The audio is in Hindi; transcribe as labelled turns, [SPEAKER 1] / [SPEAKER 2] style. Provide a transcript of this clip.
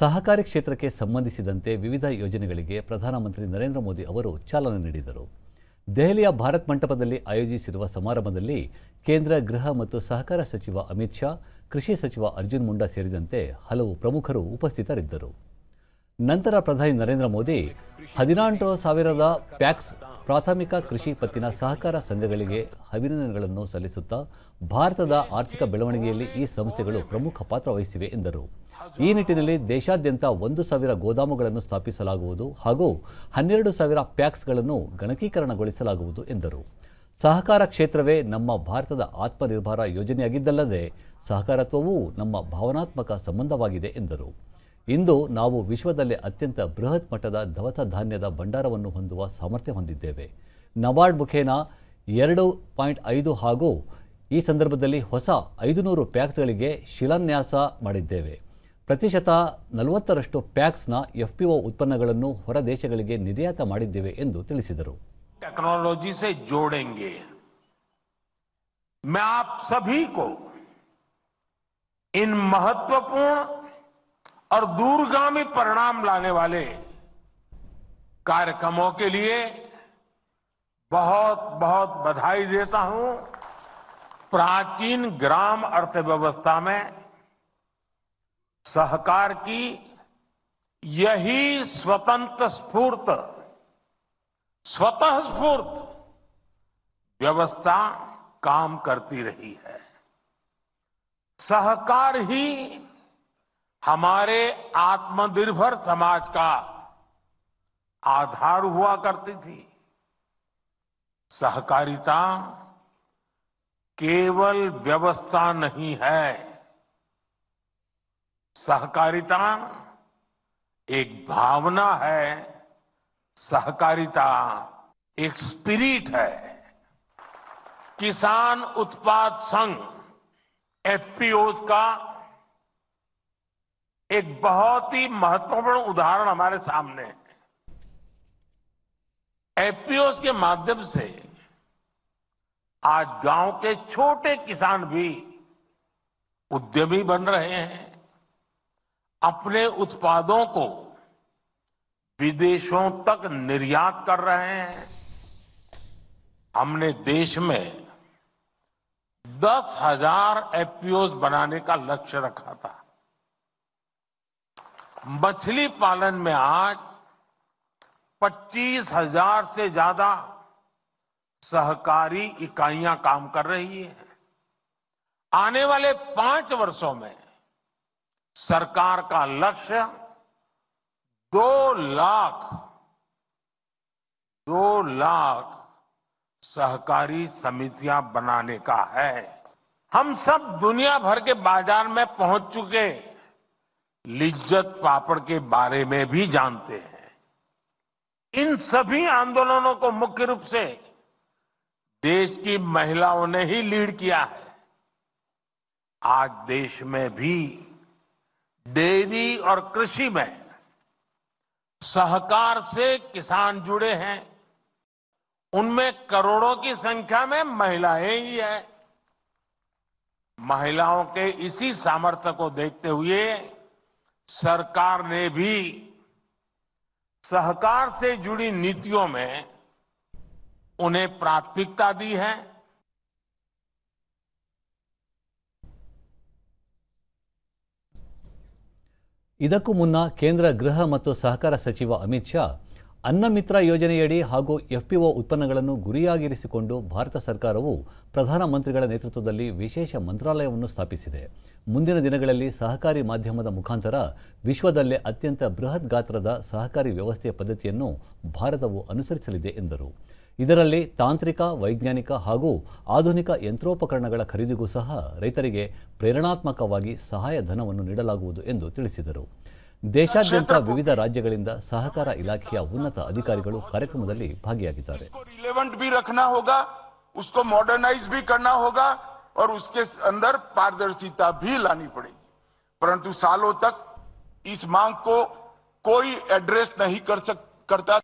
[SPEAKER 1] ಸಹಕಾರಿ ಕ್ಷೇತ್ರಕ್ಕೆ ಸಂಬಂಧಿಸಿದಂತೆ ವಿವಿಧ ಯೋಜನೆಗಳಿಗೆ ಪ್ರಧಾನಮಂತ್ರಿ ನರೇಂದ್ರ ಮೋದಿ ಅವರು ಚಾಲನೆ ನೀಡಿದರು ದೆಹಲಿಯ ಭಾರತ್ ಮಂಟಪದಲ್ಲಿ ಆಯೋಜಿಸಿರುವ ಸಮಾರಂಭದಲ್ಲಿ ಕೇಂದ್ರ ಗೃಹ ಮತ್ತು ಸಹಕಾರ ಸಚಿವ ಅಮಿತ್ ಶಾ ಕೃಷಿ ಸಚಿವ ಅರ್ಜುನ್ ಮುಂಡಾ ಸೇರಿದಂತೆ ಹಲವು ಪ್ರಮುಖರು ಉಪಸ್ಥಿತರಿದ್ದರು ನಂತರ ಪ್ರಧಾನಿ ನರೇಂದ್ರ ಮೋದಿ ಹದಿನಾಲ್ಕು ಸಾವಿರದ ಪ್ಯಾಕ್ಸ್ ಪ್ರಾಥಮಿಕ ಕೃಷಿ ಪತ್ತಿನ ಸಹಕಾರ ಸಂಘಗಳಿಗೆ ಅಭಿನಂದನೆಗಳನ್ನು ಸಲ್ಲಿಸುತ್ತಾ ಭಾರತದ ಆರ್ಥಿಕ ಬೆಳವಣಿಗೆಯಲ್ಲಿ ಈ ಸಂಸ್ಥೆಗಳು ಪ್ರಮುಖ ಪಾತ್ರ ವಹಿಸಿವೆ ಎಂದರು ಈ ನಿಟ್ಟಿನಲ್ಲಿ ದೇಶಾದ್ಯಂತ ಒಂದು ಸಾವಿರ ಗೋದಾಮುಗಳನ್ನು ಸ್ಥಾಪಿಸಲಾಗುವುದು ಹಾಗೂ ಹನ್ನೆರಡು ಸಾವಿರ ಪ್ಯಾಕ್ಸ್ಗಳನ್ನು ಗಣಕೀಕರಣಗೊಳಿಸಲಾಗುವುದು ಎಂದರು ಸಹಕಾರ ಕ್ಷೇತ್ರವೇ ನಮ್ಮ ಭಾರತದ ಆತ್ಮನಿರ್ಭರ ಯೋಜನೆಯಾಗಿದ್ದಲ್ಲದೆ ಸಹಕಾರತ್ವವೂ ನಮ್ಮ ಭಾವನಾತ್ಮಕ ಸಂಬಂಧವಾಗಿದೆ ಎಂದರು ಇಂದು ನಾವು ವಿಶ್ವದಲ್ಲೇ ಅತ್ಯಂತ ಬೃಹತ್ ಮಟ್ಟದ ದವಸ ಧಾನ್ಯದ ಭಂಡಾರವನ್ನು ಹೊಂದುವ ಸಾಮರ್ಥ್ಯ ಹೊಂದಿದ್ದೇವೆ ನವಾರ್ಡ್ ಮುಖೇನ ಎರಡು ಪಾಯಿಂಟ್ ಐದು ಹಾಗೂ ಈ ಸಂದರ್ಭದಲ್ಲಿ ಹೊಸ ಐದುನೂರು ಪ್ಯಾಕ್ಸ್ಗಳಿಗೆ ಶಿಲಾನ್ಯಾಸ ಮಾಡಿದ್ದೇವೆ ಪ್ರತಿಶತ ನಲವತ್ತರಷ್ಟು ಪ್ಯಾಕ್ಸ್ನ ಎಫ್ ಪಿಒ ಉತ್ಪನ್ನಗಳನ್ನು ಹೊರ ದೇಶಗಳಿಗೆ ನಿರ್ಯಾತ ಮಾಡಿದ್ದೇವೆ ಎಂದು ತಿಳಿಸಿದರು
[SPEAKER 2] ಟೆಕ್ನಾಲಜಿ ಸೆ ಜೋಡೆಂಗೆ और दूरगामी परिणाम लाने वाले कार्यक्रमों के लिए बहुत बहुत बधाई देता हूं प्राचीन ग्राम अर्थव्यवस्था में सहकार की यही स्वतंत्र स्फूर्त स्वतः स्फूर्त व्यवस्था काम करती रही है सहकार ही हमारे आत्मनिर्भर समाज का आधार हुआ करती थी सहकारिता केवल व्यवस्था नहीं है सहकारिता एक भावना है सहकारिता एक स्पिरिट है किसान उत्पाद संघ एफपीओ का एक बहुत ही महत्वपूर्ण उदाहरण हमारे सामने है एफपीओस के माध्यम से आज गांव के छोटे किसान भी उद्यमी बन रहे हैं अपने उत्पादों को विदेशों तक निर्यात कर रहे हैं हमने देश में दस हजार एफपीओस बनाने का लक्ष्य रखा था मछली पालन में आज पच्चीस हजार से ज्यादा सहकारी इकाइयां काम कर रही है आने वाले पांच वर्षों में सरकार का लक्ष्य दो लाख दो लाख सहकारी समितियां बनाने का है हम सब दुनिया भर के बाजार में पहुंच चुके हैं लिज्जत पापड़ के बारे में भी जानते हैं इन सभी आंदोलनों को मुख्य रूप से देश की महिलाओं ने ही लीड किया है आज देश में भी डेयरी और कृषि में सहकार से किसान जुड़े हैं उनमें करोड़ों की संख्या में महिलाएं ही है महिलाओं के इसी सामर्थ्य को देखते हुए सरकार ने भी सहकार से जुड़ी नीतियों में उन्हें प्राथमिकता दी है
[SPEAKER 1] ಇದಕ್ಕೂ मुना केंद्र गृह सहकार सचिव अमित ಅಮಿತ್ ಅನ್ನಮಿತ್ರ ಯೋಜನೆಯಡಿ ಹಾಗೂ ಎಫ್ಪಿಒ ಉತ್ಪನ್ನಗಳನ್ನು ಗುರಿಯಾಗಿರಿಸಿಕೊಂಡು ಭಾರತ ಸರ್ಕಾರವು ಪ್ರಧಾನಮಂತ್ರಿಗಳ ನೇತೃತ್ವದಲ್ಲಿ ವಿಶೇಷ ಮಂತ್ರಾಲಯವನ್ನು ಸ್ಥಾಪಿಸಿದೆ ಮುಂದಿನ ದಿನಗಳಲ್ಲಿ ಸಹಕಾರಿ ಮಾಧ್ಯಮದ ಮುಖಾಂತರ ವಿಶ್ವದಲ್ಲೇ ಅತ್ಯಂತ ಬೃಹತ್ ಗಾತ್ರದ ಸಹಕಾರಿ ವ್ಯವಸ್ಥೆಯ ಪದ್ಧತಿಯನ್ನು ಭಾರತವು ಅನುಸರಿಸಲಿದೆ ಎಂದರು ಇದರಲ್ಲಿ ತಾಂತ್ರಿಕ ವೈಜ್ಞಾನಿಕ ಹಾಗೂ ಆಧುನಿಕ ಯಂತ್ರೋಪಕರಣಗಳ ಖರೀದಿಗೂ ಸಹ ರೈತರಿಗೆ ಪ್ರೇರಣಾತ್ಮಕವಾಗಿ ಸಹಾಯಧನವನ್ನು ನೀಡಲಾಗುವುದು ಎಂದು ತಿಳಿಸಿದರು विविध राज्य ದೇಶಾದ್ಯಂತ उन्नत अधिकारी कार्यक्रम भाग
[SPEAKER 2] रिलेवेंट भी रखना होगा उसको मॉडर्नाइज भी करना होगा और उसके अंदर पारदर्शिता भी लानी पड़ेगी परंतु सालों तक इस मांग को कोई एड्रेस नहीं कर सक करता